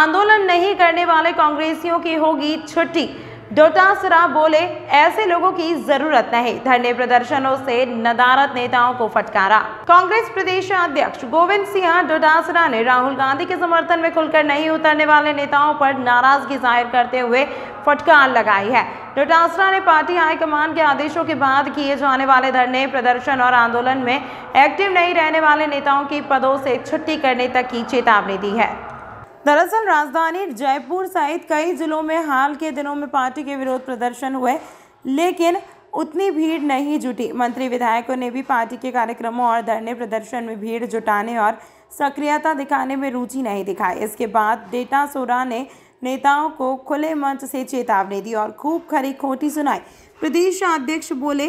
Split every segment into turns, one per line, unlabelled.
आंदोलन नहीं करने वाले कांग्रेसियों की होगी छुट्टी डोटासरा बोले ऐसे लोगों की जरूरत नहीं धरने प्रदर्शनों से नदारत नेताओं को फटकारा कांग्रेस प्रदेश अध्यक्ष गोविंद सिंह डोटासरा ने राहुल गांधी के समर्थन में खुलकर नहीं उतरने वाले नेताओं पर नाराजगी जाहिर करते हुए फटकार लगाई है डोटासरा ने पार्टी हाईकमान के आदेशों के बाद किए जाने वाले धरने प्रदर्शन और आंदोलन में एक्टिव नहीं रहने वाले नेताओं की पदों से छुट्टी करने तक की चेतावनी दी है दरअसल राजधानी जयपुर सहित कई ज़िलों में हाल के दिनों में पार्टी के विरोध प्रदर्शन हुए लेकिन उतनी भीड़ नहीं जुटी मंत्री विधायकों ने भी पार्टी के कार्यक्रमों और धरने प्रदर्शन में भीड़ जुटाने और सक्रियता दिखाने में रुचि नहीं दिखाई इसके बाद डेटा सोरा ने नेताओं को खुले मंच से चेतावनी दी और खूब खरी खोटी सुनाई प्रदेश अध्यक्ष बोले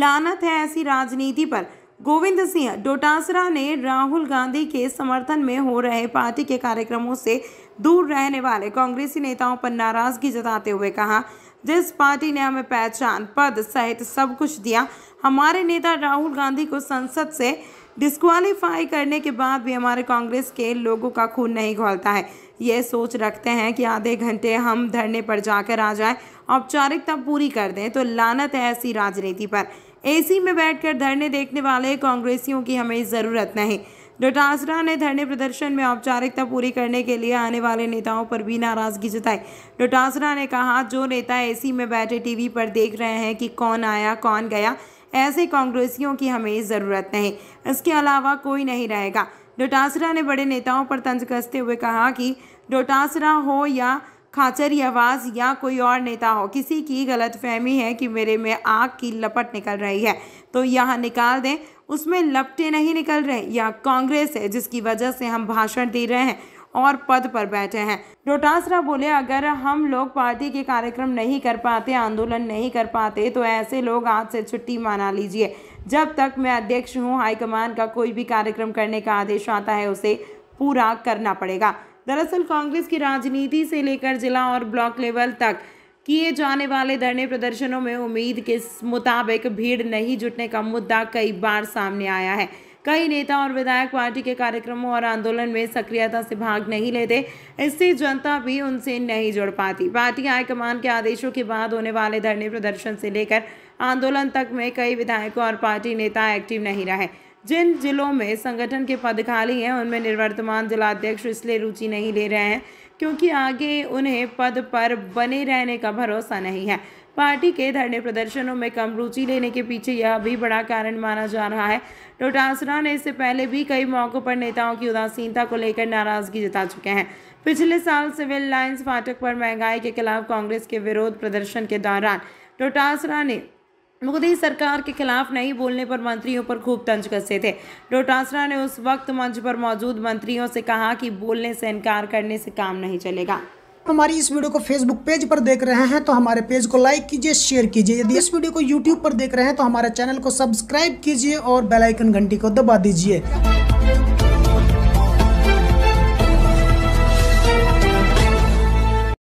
लानत है ऐसी राजनीति पर गोविंद सिंह डोटासरा ने राहुल गांधी के समर्थन में हो रहे पार्टी के कार्यक्रमों से दूर रहने वाले कांग्रेसी नेताओं पर नाराजगी जताते हुए कहा जिस पार्टी ने हमें पहचान पद सहित सब कुछ दिया हमारे नेता राहुल गांधी को संसद से डिस्क्वालीफाई करने के बाद भी हमारे कांग्रेस के लोगों का खून नहीं घोलता है ये सोच रखते हैं कि आधे घंटे हम धरने पर जाकर आ जाएं औपचारिकता पूरी कर दें तो लानत है ऐसी राजनीति पर एसी में बैठकर धरने देखने वाले कांग्रेसियों की हमें ज़रूरत नहीं डोटासरा ने धरने प्रदर्शन में औपचारिकता पूरी करने के लिए आने वाले नेताओं पर भी नाराजगी जताई डोटासरा ने कहा जो नेता एसी में बैठे टीवी पर देख रहे हैं कि कौन आया कौन गया ऐसे कांग्रेसियों की हमें ज़रूरत नहीं इसके अलावा कोई नहीं रहेगा डोटासरा ने बड़े नेताओं पर तंज कसते हुए कहा कि डोटासरा हो या यवाज या कोई और नेता हो किसी की गलत फहमी है कि मेरे में आग की लपट निकल रही है तो यहाँ निकाल दें उसमें लपटे नहीं निकल रहे या कांग्रेस है जिसकी वजह से हम भाषण दे रहे हैं और पद पर बैठे हैं डोटासरा बोले अगर हम लोग पार्टी के कार्यक्रम नहीं कर पाते आंदोलन नहीं कर पाते तो ऐसे लोग आज से छुट्टी मना लीजिए जब तक मैं अध्यक्ष हूँ हाईकमान का कोई भी कार्यक्रम करने का आदेश आता है उसे पूरा करना पड़ेगा दरअसल कांग्रेस की राजनीति से लेकर जिला और ब्लॉक लेवल तक किए जाने वाले धरने प्रदर्शनों में उम्मीद के मुताबिक भीड़ नहीं जुटने का मुद्दा कई बार सामने आया है कई नेता और विधायक पार्टी के कार्यक्रमों और आंदोलन में सक्रियता से भाग नहीं लेते इससे जनता भी उनसे नहीं जुड़ पाती पार्टी हाईकमान के आदेशों के बाद होने वाले धरने प्रदर्शन से लेकर आंदोलन तक में कई विधायकों और पार्टी नेता एक्टिव नहीं रहे जिन जिलों में संगठन के पद खाली हैं उनमें निर्वर्तमान जिलाध्यक्ष इसलिए रुचि नहीं ले रहे हैं क्योंकि आगे उन्हें पद पर बने रहने का भरोसा नहीं है पार्टी के धरने प्रदर्शनों में कम रुचि लेने के पीछे यह भी बड़ा कारण माना जा रहा है डोटासरा ने इससे पहले भी कई मौक़ों पर नेताओं की उदासीनता को लेकर नाराज़गी जता चुके हैं पिछले साल सिविल लाइन्स फाटक पर महंगाई के खिलाफ कांग्रेस के विरोध प्रदर्शन के दौरान डोटासरा ने मोदी सरकार के खिलाफ नहीं बोलने पर मंत्रियों पर खूब तंज कसे थे डोटासरा ने उस वक्त मंच पर मौजूद मंत्रियों से कहा कि बोलने से इनकार करने से काम नहीं चलेगा हमारी इस वीडियो को फेसबुक पेज पर देख रहे हैं तो हमारे पेज को लाइक कीजिए शेयर कीजिए यदि इस वीडियो को यूट्यूब पर देख रहे हैं तो हमारे चैनल को सब्सक्राइब कीजिए और बेलाइकन घंटी को दबा दीजिए